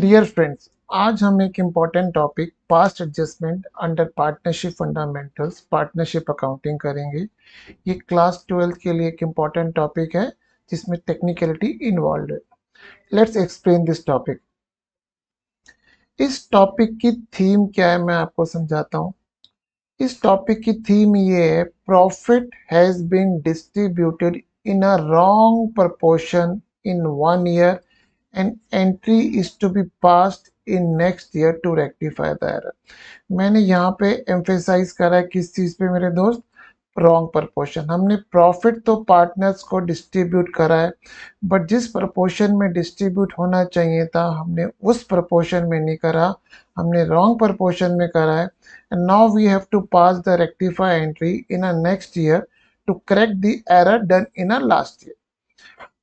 Dear friends आज हम एक important topic past adjustment under partnership fundamentals partnership accounting करेंगे ये क्लास ट्वेल्थ के लिए एक इम्पॉर्टेंट टॉपिक है जिसमें टेक्निकलिटी इन्वॉल्व है लेट्स एक्सप्लेन दिस टॉपिक इस टॉपिक की थीम क्या है मैं आपको समझाता हूँ इस टॉपिक की थीम ये है profit has been distributed in a wrong proportion in one year and entry is to be passed in next year to rectify the error मैंने यहाँ पे एम्फेसाइज करा है किस चीज़ पे मेरे दोस्त रॉन्ग प्रपोर्शन हमने प्रॉफिट तो पार्टनर्स को डिस्ट्रीब्यूट करा है बट जिस प्रपोर्शन में डिस्ट्रीब्यूट होना चाहिए था हमने उस प्रपोर्शन में नहीं करा हमने रॉन्ग प्रपोर्शन में करा है and now we have to pass the rectify entry in a next year to correct the error done in a last year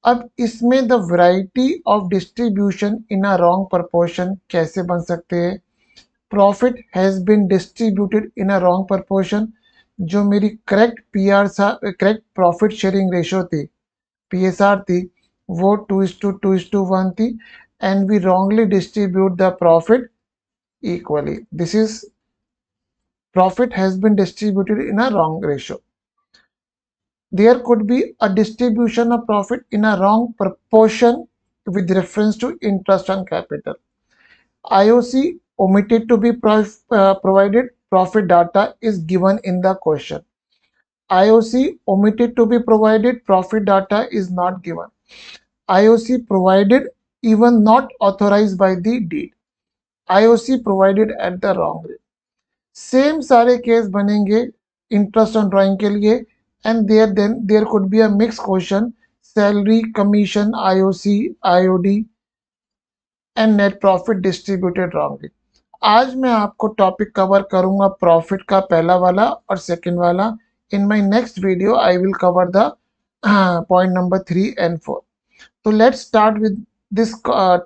अब इसमें the variety of distribution in a wrong proportion कैसे बन सकते हैं profit has been distributed in a wrong proportion जो मेरी correct P R correct profit sharing ratio थी P S R थी वो two is two two is two one थी and we wrongly distribute the profit equally this is profit has been distributed in a wrong ratio there could be a distribution of profit in a wrong proportion with reference to interest on capital. IOC omitted to be uh, provided profit data is given in the question. IOC omitted to be provided profit data is not given. IOC provided even not authorized by the deed. IOC provided at the wrong rate. Same sare case banenge interest on drawing ke liye. and there then there could be a mixed question salary commission IOC IOD and net profit distributed wrongly आज मैं आपको topic cover करूंगा profit का पहला वाला और second वाला in my next video I will cover the point number three and four तो let's start with this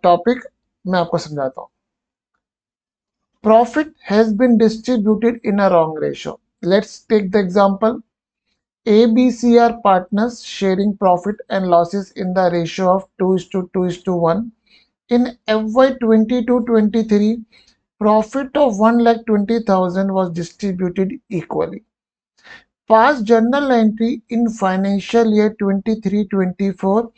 topic मैं आपको समझाता हूँ profit has been distributed in a wrong ratio let's take the example ABC are partners sharing profit and losses in the ratio of 2 is to 2 is to 1. In FY 22-23, profit of 1,20,000 was distributed equally. Past journal entry in financial year 23-24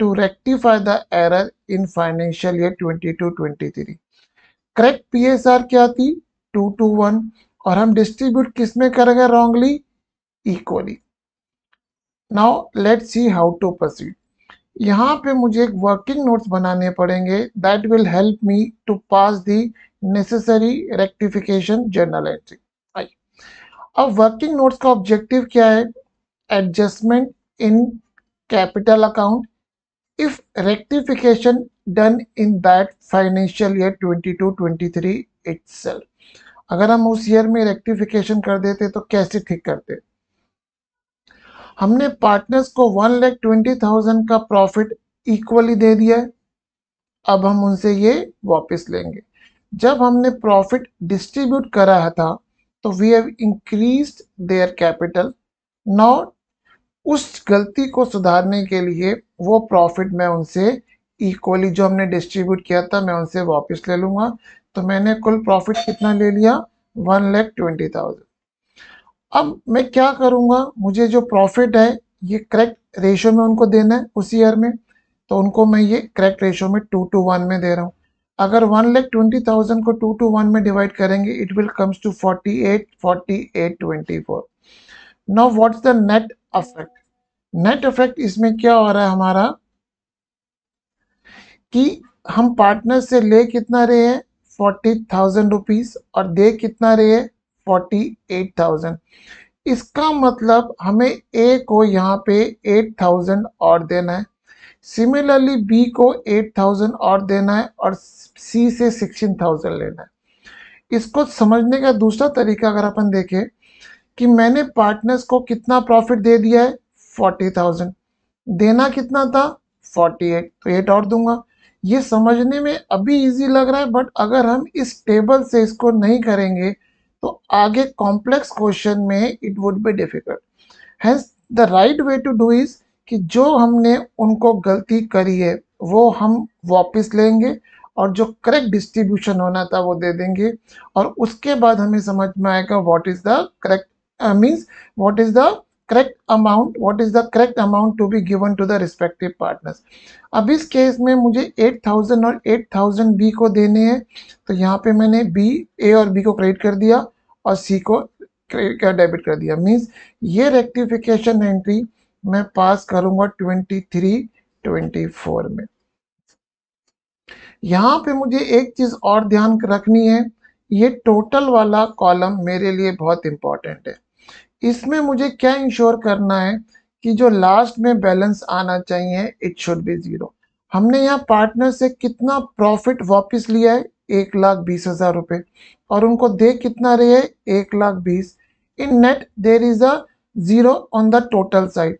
to rectify the error in financial year 22-23. Correct PSR क्या थी 221 और हम distribute किस में करेंगे wrongly equally now let see how to proceed यहाँ पे मुझे एक वर्किंग नोट्स बनाने पड़ेंगे that will help me to pass the necessary rectification journal entry I अब वर्किंग नोट्स का ऑब्जेक्टिव क्या है adjustment in capital account if rectification done in that financial year 22-23 itself अगर हम उस ईयर में रेक्टिफिकेशन कर देते तो कैसे ठीक करते है? हमने पार्टनर्स को वन लैख ट्वेंटी थाउजेंड का प्रॉफिट इक्वली दे दिया है अब हम उनसे ये वापस लेंगे जब हमने प्रॉफिट डिस्ट्रीब्यूट कराया था तो we have increase their capital now उस गलती को सुधारने के लिए वो प्रॉफिट मैं उनसे इक्वली जो हमने डिस्ट्रीब्यूट किया था मैं उनसे वापस ले लूँगा तो मैंने कुल प्रॉफिट कितना ले लिया वन लैख ट्वेंटी थाउजेंड अब मैं क्या करूँगा मुझे जो प्रॉफिट है ये करेक्ट रेशो में उनको देना है उस ईयर में तो उनको मैं ये करेक्ट रेशो में टू टू वन में दे रहा हूँ अगर वन लैख ट्वेंटी थाउजेंड को टू टू वन में डिवाइड करेंगे it will comes to forty eight forty eight twenty four now what's the net affect net effect इसमें क्या हो रहा है हमारा कि हम पार्टनर से ले कितना रहे हैं फोर्टी थाउजेंड रुपीज और दे कितना रहे हैं 48,000 इसका मतलब हमें ए को यहाँ पे 8,000 और देना है सिमिलरली बी को 8,000 और देना है और सी से 16,000 लेना है इसको समझने का दूसरा तरीका अगर अपन देखें कि मैंने पार्टनर्स को कितना प्रॉफिट दे दिया है 40,000 देना कितना था 48 तो एट और दूंगा ये समझने में अभी इजी लग रहा है बट अगर हम इस टेबल से इसको नहीं करेंगे तो आगे कॉम्प्लेक्स क्वेश्चन में it would be difficult hence the right way to do is कि जो हमने उनको गलती करी है वो हम वापस लेंगे और जो करेक्ट डिस्ट्रीब्यूशन होना था वो दे देंगे और उसके बाद हमें समझ में आएगा what is the correct means what is the correct amount what is the correct amount to be given to the respective partners अब इस केस में मुझे 8000 और 8000 बी को देने हैं तो यहाँ पे मैंने बी ए और बी को क्रेडिट कर दिया और सी को डेबिट कर दिया मींस ये रेक्टिफिकेशन एंट्री मैं पास करूँगा 23 24 में यहाँ पे मुझे एक चीज़ और ध्यान रखनी है ये टोटल वाला कॉलम मेरे लिए बहुत इंपॉर्टेंट है इसमें मुझे क्या इंश्योर करना है कि जो लास्ट में बैलेंस आना चाहिए इट शुड बी ज़ीरो हमने यहाँ पार्टनर से कितना प्रॉफिट वापस लिया है एक लाख बीस हज़ार रुपए और उनको दे कितना रहे है एक लाख बीस in net there is a zero on the total side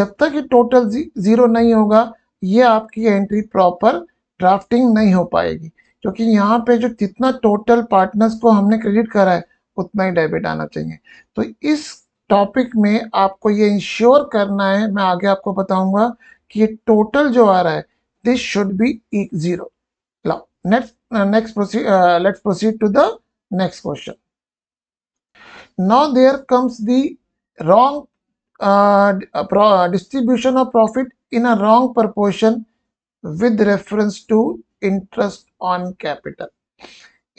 जब तक ये टोटल ज़ीरो नहीं होगा ये आपकी एंट्री प्रॉपर ड्राफ्टिंग नहीं हो पाएगी क्योंकि यहाँ पे जो जितना टोटल पार्टनर्स को हमने क्रेडिट करा है उतना ही डेबिट आना चाहिए तो इस टॉपिक में आपको ये इंश्योर करना है मैं आगे आपको बताऊंगा कि ये टोटल जो आ रहा है दिस शुड बी एक zero let's proceed to the next question now there comes the wrong distribution of profit in a wrong proportion with reference to interest on capital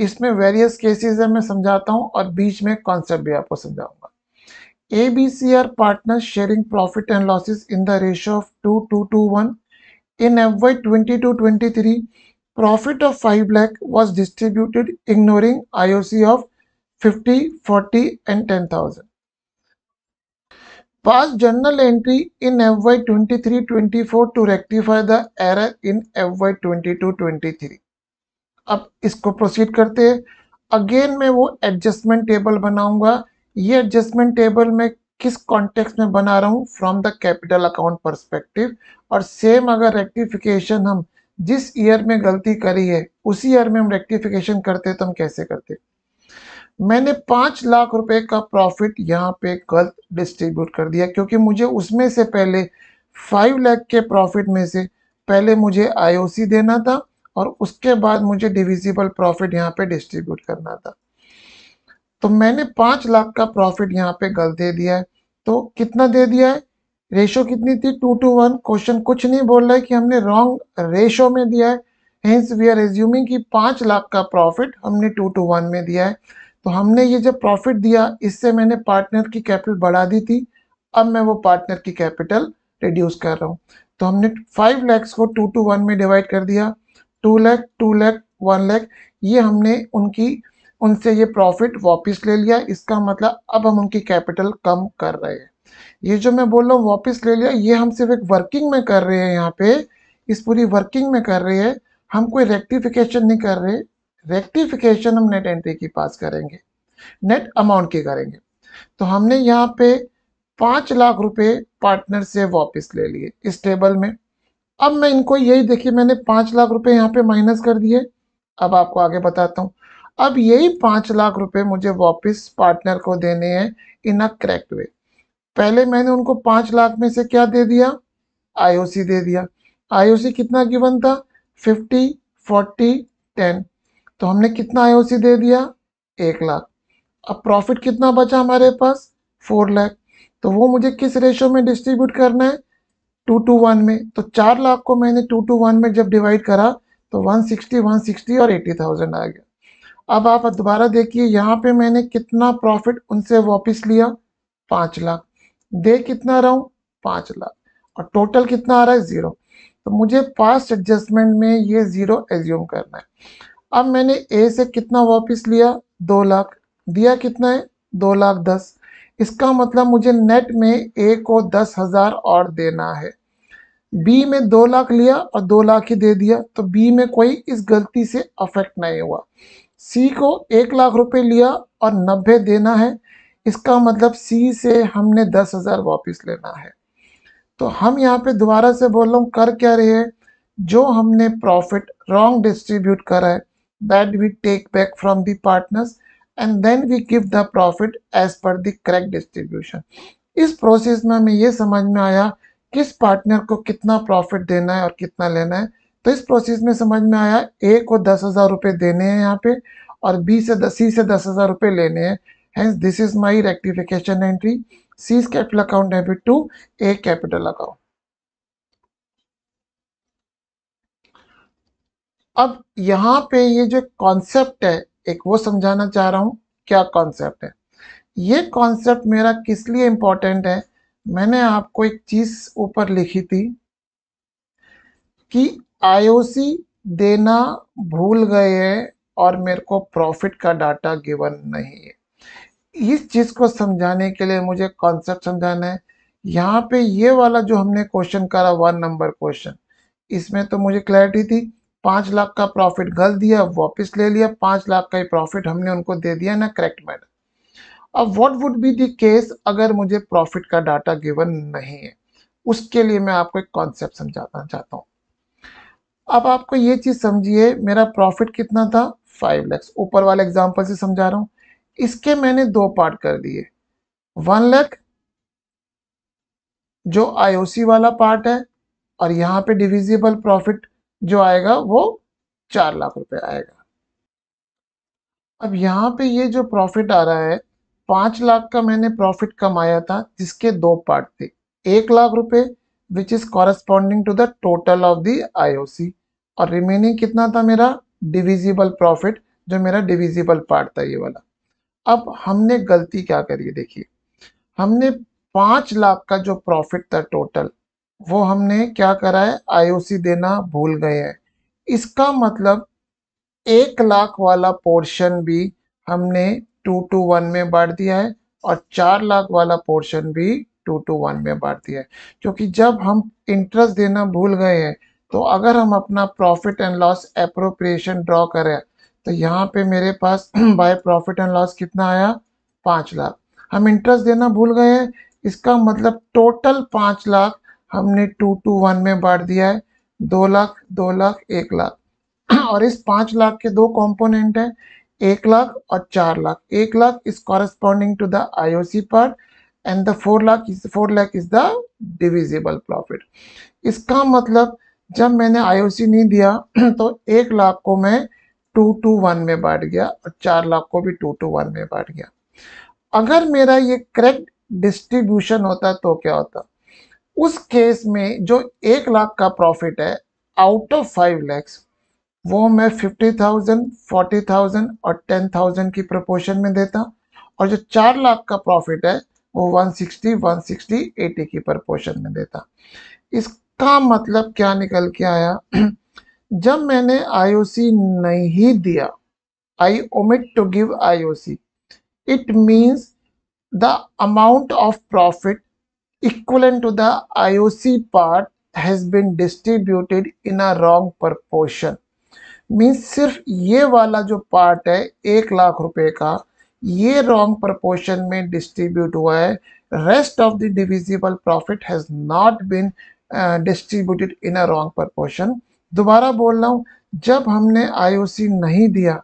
इसमें वेरियस केसेस है मैं समझाता हूं और बीच में कॉन्सेप्ट भी आपको समझाऊंगा A B C are partner sharing profit and losses in the ratio of two two two one in F Y twenty two twenty three profit of five lakh was distributed ignoring I O C of fifty forty and ten thousand pass journal entry in F Y twenty three twenty four to rectify the error in F Y twenty two twenty three अब इसको proceed करते हैं again मैं वो adjustment table बनाऊंगा ये adjustment table मैं किस कॉन्टेक्स्ट में बना रहा हूँ from the capital account perspective और सेम अगर रेक्टिफिकेशन हम जिस ईयर में गलती करी है उसी ईयर में हम रेक्टिफिकेशन करते तो हम कैसे करते मैंने पाँच लाख रुपए का प्रॉफिट यहाँ पे गलत डिस्ट्रीब्यूट कर दिया क्योंकि मुझे उसमें से पहले फाइव लाख के प्रॉफिट में से पहले मुझे आईओसी देना था और उसके बाद मुझे डिविजिबल प्रॉफिट यहाँ पे डिस्ट्रीब्यूट करना था तो मैंने पाँच लाख का प्रॉफिट यहाँ पे गल दे दिया है तो कितना दे दिया है रेशो कितनी थी टू टू वन क्वेश्चन कुछ नहीं बोल रहा है कि हमने रॉन्ग रेशो में दिया है हेंस वी आर रेज्यूमिंग कि पाँच लाख का प्रॉफिट हमने टू टू वन में दिया है तो हमने ये जब प्रॉफिट दिया इससे मैंने पार्टनर की कैपिटल बढ़ा दी थी अब मैं वो पार्टनर की कैपिटल रिड्यूस कर रहा हूँ तो हमने फाइव लैक्स को टू टू वन में डिवाइड कर दिया two lakh two lakh one lakh ये हमने उनकी उनसे ये प्रॉफिट वापस ले लिया इसका मतलब अब हम उनकी कैपिटल कम कर रहे हैं ये जो मैं बोल रहा हूँ वापस ले लिया ये हम सिर्फ एक वर्किंग में कर रहे हैं यहाँ पे इस पूरी वर्किंग में कर रहे हैं हम कोई रेक्टिफिकेशन नहीं कर रहे रेक्टिफिकेशन हम नेट एंट्री की पास करेंगे नेट अमाउंट की करेंगे तो हमने यहाँ पे पाँच लाख रुपए पार्टनर से वापस ले लिए इस टेबल में अब मैं इनको यही देखिए मैंने पांच लाख रुपए यहाँ पे माइनस कर दिए अब आपको आगे बताता हूँ अब यही पांच लाख रुपए मुझे वापस पार्टनर को देने हैं इन अ करेक्ट वे पहले मैंने उनको पांच लाख में से क्या दे दिया आईओसी दे दिया आईओसी कितना गिवन था फिफ्टी फोर्टी टेन तो हमने कितना आईओसी दे दिया एक लाख अब प्रॉफिट कितना बचा हमारे पास फोर लाख तो वो मुझे किस रेशो में डिस्ट्रीब्यूट करना है टू टू वन में तो चार लाख को मैंने टू टू वन में जब डिवाइड करा तो वन सिक्सटी वन सिक्सटी और एटी थाउजेंड आ गया अब आप दोबारा देखिए यहाँ पे मैंने कितना प्रॉफिट उनसे वापस लिया पाँच लाख दे कितना रहा हूँ पाँच लाख और टोटल कितना आ रहा है ज़ीरो तो मुझे फास्ट एडजस्टमेंट में ये ज़ीरो एज्यूम करना है अब मैंने ए से कितना वापस लिया दो लाख दिया कितना है दो लाख दस इसका मतलब मुझे नेट में ए को दस हज़ार और देना है बी में दो लाख लिया और दो लाख ही दे दिया तो बी में कोई इस गलती से अफेक्ट नहीं हुआ सी को एक लाख रुपए लिया और नब्बे देना है इसका मतलब सी से हमने दस हज़ार वापस लेना है तो हम यहाँ पे दोबारा से बोल रहा हूँ कर क्या रहे हैं जो हमने प्रॉफिट रॉन्ग डिस्ट्रीब्यूट करा है that we take back from the partners and then we give the profit as per the correct distribution इस प्रोसेस में हमें यह समझ में आया किस पार्टनर को कितना प्रॉफिट देना है और कितना लेना है तो इस प्रोसेस में समझ में आया ए को दस हज़ार रुपये देने हैं यहाँ पे और बी से दस सी से दस हज़ार रुपये लेने हैं hence this is my rectification entry C capital account debit to A capital account अब यहाँ पे ये जो कॉन्सेप्ट है एक वो समझाना चाह रहा हूँ क्या कॉन्सेप्ट है ये कॉन्सेप्ट मेरा किस लिए इम्पोर्टेंट है मैंने आपको एक चीज़ ऊपर लिखी थी कि आईओसी देना भूल गए हैं और मेरे को प्रॉफिट का डाटा गिवन नहीं है इस चीज़ को समझाने के लिए मुझे कॉन्सेप्ट समझाना है यहाँ पे ये वाला जो हमने क्वेश्चन करा वन नंबर क्वेश्चन इसमें तो मुझे क्लैरिटी थी पांच लाख का प्रॉफिट गल दिया वापस ले लिया पांच लाख का ही प्रॉफिट हमने उनको दे दिया ना करेक्ट मैडम अब what would be the case अगर मुझे प्रॉफिट का डाटा गिवन नहीं है उसके लिए मैं आपको एक कॉन्सेप्ट समझाना चाहता हूँ अब आपको ये चीज़ समझिए मेरा प्रॉफिट कितना था फाइव लैक्स ऊपर वाले एग्जाम्पल से समझा रहा हूँ इसके मैंने दो पार्ट कर दिए वन लैख जो आईओसी वाला पार्ट है और यहाँ पे डिविजिबल प्रॉफिट जो आएगा वो चार लाख रुपए आएगा अब यहाँ पे ये जो प्रॉफिट आ रहा है पांच लाख का मैंने प्रॉफिट कमाया था जिसके दो पार्ट थे एक लाख रुपए which is corresponding to the total of the IOC और रिमेनिंग कितना था मेरा डिविजिबल प्रॉफिट जो मेरा डिविजिबल पार्ट था ये वाला अब हमने गलती क्या करी देखिए हमने पांच लाख का जो प्रॉफिट था टोटल वो हमने क्या करा है आईओसी देना भूल गए हैं इसका मतलब एक लाख वाला पोर्शन भी हमने टू टू वन में बांट दिया है और चार लाख वाला पोर्शन भी टू टू वन में बांट दिया है क्योंकि जब हम इंटरेस्ट देना भूल गए हैं तो अगर हम अपना profit and loss appropriation draw करें तो यहाँ पे मेरे पास बाय प्रॉफिट एंड लॉस कितना आया पाँच लाख हम इंटरेस्ट देना भूल गए हैं इसका मतलब टोटल पाँच लाख हमने टू टू वन में बांट दिया है दो लाख दो लाख एक लाख और इस पांच लाख के दो कंपोनेंट हैं एक लाख और चार लाख एक lakh is corresponding to the IOC part and the four lakh is four lakh is the divisible profit इसका मतलब जब मैंने आईओसी नहीं दिया तो एक लाख को मैं टू टू वन में बांट गया और चार लाख को भी टू टू वन में बांट गया अगर मेरा ये करेक्ट डिस्ट्रीब्यूशन होता तो क्या होता उस केस में जो एक लाख का प्रॉफिट है आउट ऑफ फाइव लैक्स वो मैं फिफ्टी थाउजेंड फोर्टी थाउजेंड और टेन थाउजेंड की प्रपोर्शन में देता और जो चार लाख का प्रॉफिट है वो one sixty one sixty eighty की प्रपोर्शन में देता इसका मतलब क्या निकल के आया जब मैंने आईओसी नहीं दिया I omit to give IOC it means the amount of profit equivalent to the IOC part has been distributed in a wrong proportion. Means सिर्फ ये वाला जो पार्ट है एक लाख रुपए का ये wrong proportion में डिस्ट्रीब्यूट हुआ है rest of the divisible profit has not been distributed in a wrong proportion. दोबारा बोल रहा हूँ जब हमने सी नहीं दिया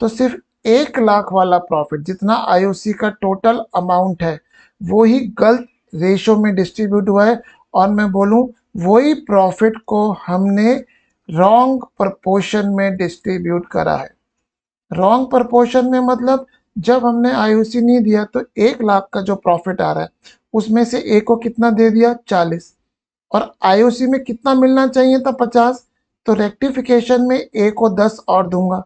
तो सिर्फ एक लाख वाला प्रॉफिट जितना आईओसी का टोटल अमाउंट है वो ही गलत रेशो में डिस्ट्रीब्यूट हुआ है और मैं बोलूँ वही प्रॉफिट को हमने रॉन्ग प्रपोर्शन में डिस्ट्रीब्यूट करा है रॉन्ग प्रपोर्शन में मतलब जब हमने आईयूसी नहीं दिया तो एक लाख का जो प्रॉफिट आ रहा है उसमें से एक को कितना दे दिया चालीस और आईओसी में कितना मिलना चाहिए था पचास तो रेक्टिफिकेशन में ए को दस और दूंगा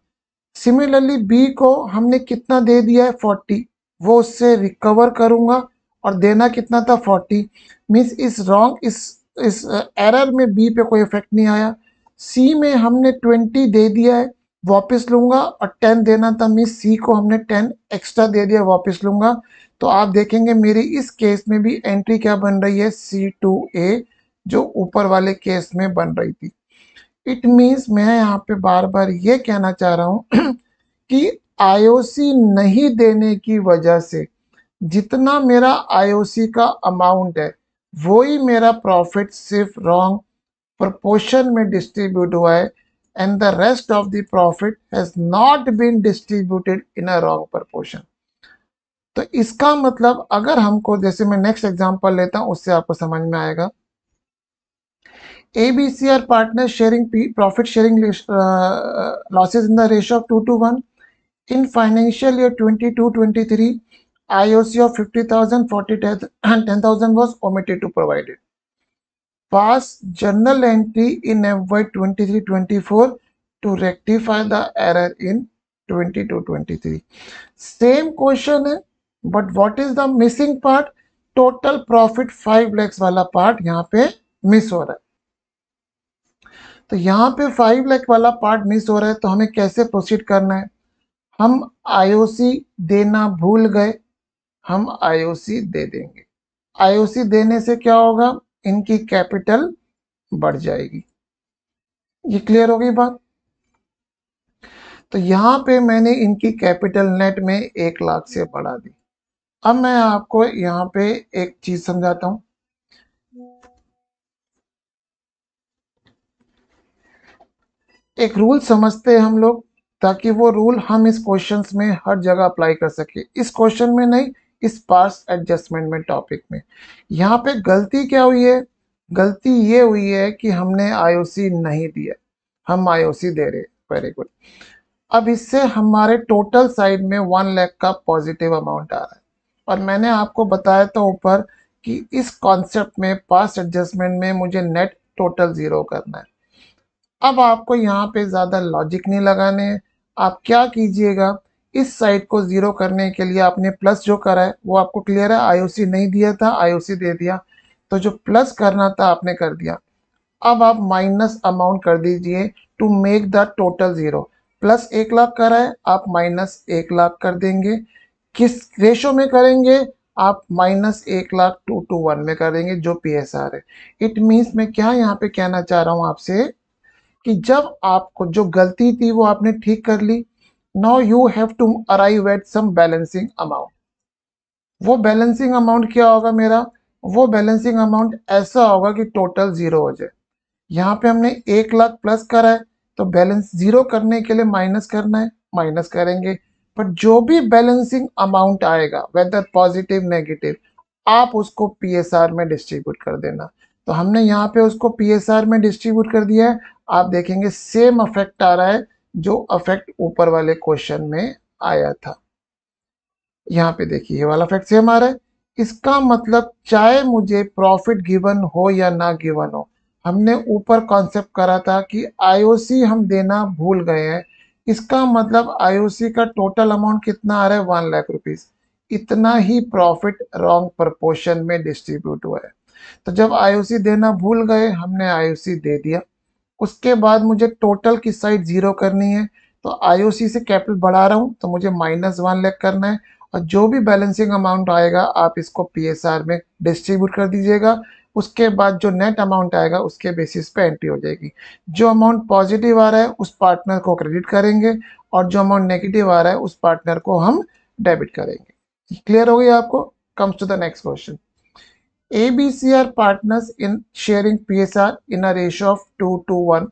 सिमिलरली बी को हमने कितना दे दिया है फोर्टी वो उससे रिकवर करूंगा और देना कितना था फोर्टी मीन्स इस रॉन्ग इस इस एरर में बी पे कोई इफेक्ट नहीं आया सी में हमने ट्वेंटी दे दिया है वापस लूँगा और टेन देना था मीन्स सी को हमने टेन एक्स्ट्रा दे दिया वापस लूँगा तो आप देखेंगे मेरी इस केस में भी एंट्री क्या बन रही है सी टू ए जो ऊपर वाले केस में बन रही थी इट मीन्स मैं यहाँ पे बार बार ये कहना चाह रहा हूँ कि आईओसी नहीं देने की वजह से जितना मेरा आईओसी का अमाउंट है वो ही मेरा प्रॉफिट सिर्फ रॉन्ग प्रपोर्शन में डिस्ट्रीब्यूट हुआ है and the rest of the profit has not been distributed in a wrong proportion तो इसका मतलब अगर हमको जैसे मैं नेक्स्ट एग्जांपल लेता हूं उससे आपको समझ में आएगा A B C are partner sharing profit sharing losses in the ratio of two two one in financial year twenty two twenty three IOC of 50,000, 10,000 was omitted to provide it. Pass journal entry in FY 23-24 to rectify the error in 22-23. Same question है but what is the missing part total profit five lakhs वाला part यहाँ पे miss हो रहा है तो यहाँ पे फाइव लाख वाला पार्ट मिस हो रहा है तो हमें कैसे प्रोसीड करना है हम आईओसी देना भूल गए हम आईओसी दे देंगे आईओसी देने से क्या होगा इनकी कैपिटल बढ़ जाएगी ये क्लियर होगी बात तो यहां पे मैंने इनकी कैपिटल नेट में एक लाख से बढ़ा दी अब मैं आपको यहां पे एक चीज समझाता हूं एक रूल समझते हैं हम लोग ताकि वो रूल हम इस क्वेश्चन में हर जगह अप्लाई कर सके इस क्वेश्चन में नहीं इस पास एडजस्टमेंट में टॉपिक में यहाँ पे गलती क्या हुई है गलती ये हुई है कि हमने आईओसी नहीं दिया हम आईओसी दे रहे वेरी गुड अब इससे हमारे टोटल साइड में वन लैख का पॉजिटिव अमाउंट आ रहा है और मैंने आपको बताया था ऊपर कि इस कॉन्सेप्ट में पास एडजस्टमेंट में मुझे नेट टोटल ज़ीरो करना है अब आपको यहाँ पे ज़्यादा लॉजिक नहीं लगाने आप क्या कीजिएगा इस साइड को ज़ीरो करने के लिए आपने प्लस जो करा है वो आपको क्लियर है आईओसी नहीं दिया था आईओसी दे दिया तो जो प्लस करना था आपने कर दिया अब आप माइनस अमाउंट कर दीजिए to make the total zero plus एक लाख करा है आप माइनस एक लाख कर देंगे किस रेशो में करेंगे आप माइनस एक लाख टू टू वन में करेंगे जो पी एस आर है इट मीन्स मैं क्या यहाँ पे कहना चाह रहा हूँ आपसे कि जब आपको जो गलती थी वो आपने ठीक कर ली now you have to arrive at some balancing amount वो बैलेंसिंग अमाउंट क्या होगा मेरा वो बैलेंसिंग अमाउंट ऐसा होगा कि टोटल जीरो हो जाए यहाँ पे हमने एक लाख प्लस करा है तो बैलेंस जीरो करने के लिए माइनस करना है माइनस करेंगे बट जो भी बैलेंसिंग अमाउंट आएगा वेदर पॉजिटिव नेगेटिव आप उसको पीएसआर में डिस्ट्रीब्यूट कर देना तो हमने यहाँ पे उसको पीएसआर में डिस्ट्रीब्यूट कर दिया है आप देखेंगे सेम अफेक्ट आ रहा है जो अफेक्ट ऊपर वाले क्वेश्चन में आया था यहाँ पे देखिए ये वाला फैक्ट सेम आ रहा है इसका मतलब चाहे मुझे प्रॉफिट गिवन हो या ना गिवन हो हमने ऊपर कॉन्सेप्ट करा था कि आईओसी हम देना भूल गए हैं इसका मतलब आईओसी का टोटल अमाउंट कितना आ रहा है वन लाख रुपीस इतना ही प्रॉफिट रॉन्ग प्रपोर्शन में डिस्ट्रीब्यूट हुआ है तो जब आईओसी देना भूल गए हमने आईओसी दे दिया उसके बाद मुझे टोटल की साइड ज़ीरो करनी है तो आईओसी से कैपिटल बढ़ा रहा हूँ तो मुझे माइनस वन लेक करना है और जो भी बैलेंसिंग अमाउंट आएगा आप इसको पीएसआर में डिस्ट्रीब्यूट कर दीजिएगा उसके बाद जो नेट अमाउंट आएगा उसके बेसिस पे एंट्री हो जाएगी जो अमाउंट पॉजिटिव आ रहा है उस पार्टनर को क्रेडिट करेंगे और जो अमाउंट नेगेटिव आ रहा है उस पार्टनर को हम डेबिट करेंगे क्लियर हो गई आपको comes to the next question ABC are partners in sharing PSR in a ratio of 2 to 1.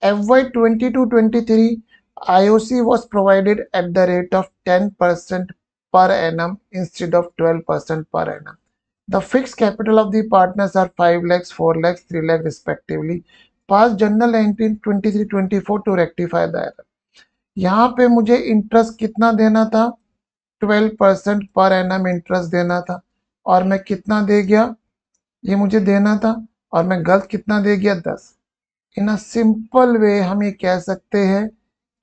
FY 22-23 IOC was provided at the rate of 10% per annum instead of 12% per annum. The fixed capital of the partners are 5 lakhs, 4 lakhs, 3 lakh respectively. Pass journal 19 23 24 to rectify the error. यहाँ पे मुझे interest कितना देना था 12 percent per annum interest देना था और मैं कितना दे गया ये मुझे देना था और मैं गलत कितना दे गया दस इन अ सिंपल वे हम ये कह सकते हैं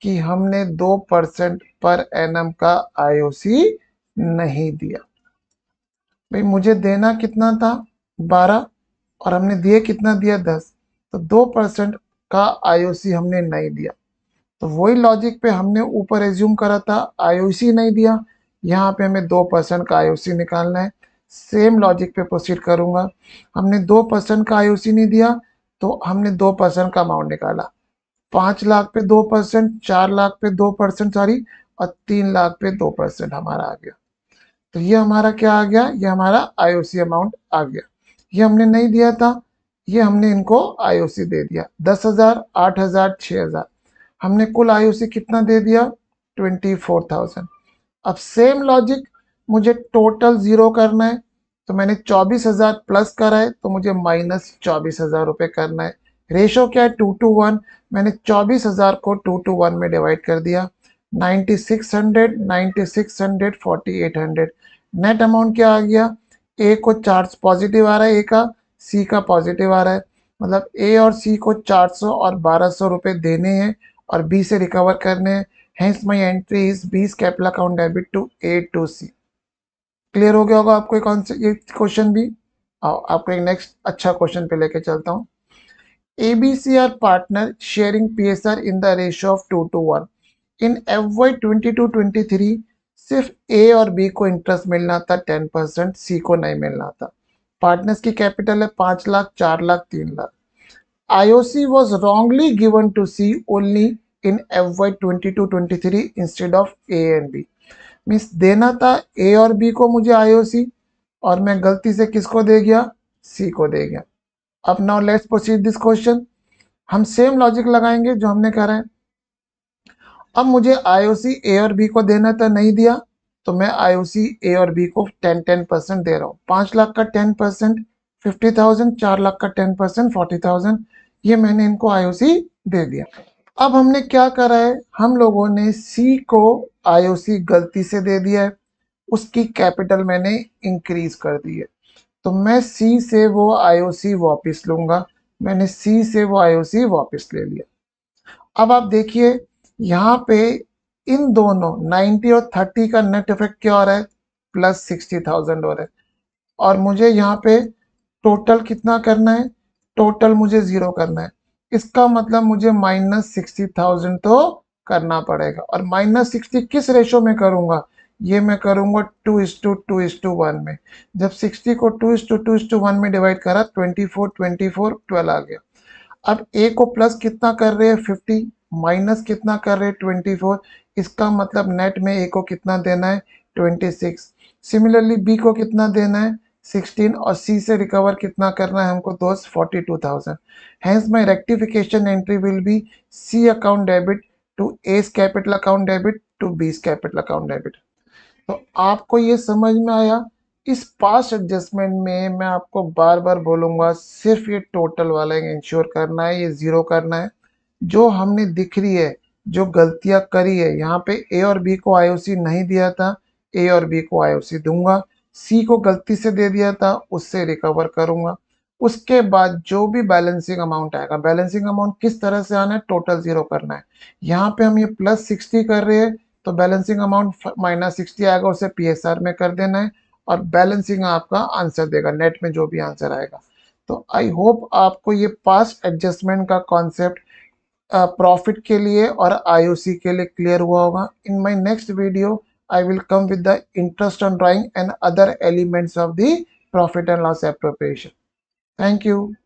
कि हमने दो परसेंट पर एन का आईओसी नहीं दिया भाई मुझे देना कितना था बारह और हमने दिए कितना दिया दस तो दो परसेंट का आईओसी हमने नहीं दिया तो वही लॉजिक पे हमने ऊपर एज्यूम करा था आईओसी नहीं दिया यहाँ पे हमें दो परसेंट का आईओसी निकालना है सेम लॉजिक पे प्रोसीड करूंगा हमने दो परसेंट का आईओसी नहीं दिया तो हमने दो परसेंट का अमाउंट निकाला पाँच लाख पे दो परसेंट चार लाख पे दो परसेंट सॉरी और तीन लाख पे दो परसेंट हमारा आ गया तो ये हमारा क्या आ गया ये हमारा आई अमाउंट आ गया ये हमने नहीं दिया था ये हमने इनको आई दे दिया दस हज़ार आठ हज़ार छः हज़ार हमने कुल आई कितना दे दिया ट्वेंटी फोर थाउजेंड अब सेम लॉजिक मुझे टोटल ज़ीरो करना है तो मैंने चौबीस हज़ार प्लस करा है तो मुझे माइनस चौबीस हज़ार रुपये करना है रेशो क्या है टू टू वन मैंने चौबीस हज़ार को टू टू वन में डिवाइड कर दिया ninety six hundred ninety six hundred forty eight hundred net amount क्या आ गया ए को चार्ज पॉजिटिव आ रहा है ए का सी का पॉजिटिव आ रहा है मतलब ए और सी को 400 और 1200 रुपये देने हैं और बी से रिकवर करने हैं hence my entry is B's capital account debit to A to C clear हो गया होगा आपको एक आंसर ये क्वेश्चन भी आओ आपको एक नेक्स्ट अच्छा क्वेश्चन पे लेके चलता हूँ A B C are partner sharing P S R in the ratio of two two one in F Y twenty two twenty three सिर्फ ए और बी को इंटरेस्ट मिलना था टेन परसेंट सी को नहीं मिलना था पार्टनर्स की कैपिटल है पाँच लाख चार लाख तीन lakh C was wrongly given to C only in F Y twenty two twenty three instead of A and B means देना था ए और बी को मुझे सी और मैं गलती से किसको दे गया सी को दे गया अब now let's proceed this question हम सेम लॉजिक लगाएंगे जो हमने कह रहे हैं अब मुझे सी ए और बी को देना था नहीं दिया तो मैं सी ए और बी को टेन टेन परसेंट दे रहा हूँ पाँच लाख का टेन परसेंट फिफ्टी थाउजेंड चार लाख का टेन परसेंट फोर्टी थाउजेंड ये मैंने इनको आईओसी दे दिया अब हमने क्या करा है हम लोगों ने सी को आईओसी गलती से दे दिया है उसकी कैपिटल मैंने इंक्रीज कर दी है तो मैं सी से वो आईओसी वापस लूंगा मैंने सी से वो आईओसी वापस ले लिया अब आप देखिए यहाँ पे इन दोनों 90 और 30 का नेट इफेक्ट क्या हो रहा है प्लस 60,000 हो रहा है और मुझे यहाँ पे टोटल कितना करना है टोटल मुझे ज़ीरो करना है इसका मतलब मुझे माइनस सिक्सटी थाउजेंड तो करना पड़ेगा और माइनस सिक्सटी किस रेशो में करूंगा ये मैं करूंगा two is to two is to one में जब सिक्सटी को two is to two is to one में डिवाइड करा twenty four twenty four twelve आ गया अब ए को प्लस कितना कर रहे हैं फिफ्टी माइनस कितना कर रहे हैं ट्वेंटी फोर इसका मतलब नेट में ए को कितना देना है ट्वेंटी सिक्स सिमिलरली बी को कितना देना है सिक्सटीन और सी से रिकवर कितना करना है हमको दोस्त forty two thousand hence my rectification entry will be C account debit to A's capital account debit to B's capital account debit तो आपको ये समझ में आया इस पास्ट एडजस्टमेंट में मैं आपको बार बार बोलूँगा सिर्फ ये टोटल वाला इंश्योर करना है ये ज़ीरो करना है जो हमने दिख रही है जो गलतियाँ करी है यहाँ पे ए और बी को आईओसी नहीं दिया था ए और बी को आईओसी दूंगा सी को गलती से दे दिया था उससे रिकवर करूंगा उसके बाद जो भी बैलेंसिंग अमाउंट आएगा बैलेंसिंग अमाउंट किस तरह से आना है टोटल जीरो करना है यहाँ पे हम ये प्लस सिक्सटी कर रहे हैं तो बैलेंसिंग अमाउंट माइनस सिक्सटी आएगा उसे पी में कर देना है और बैलेंसिंग आपका आंसर देगा नेट में जो भी आंसर आएगा तो आई होप आपको ये पास्ट एडजस्टमेंट का कॉन्सेप्ट प्रॉफिट के लिए और आईओसी के लिए क्लियर हुआ होगा in my next video I will come with the interest on drawing and other elements of the profit and loss appropriation. Thank you.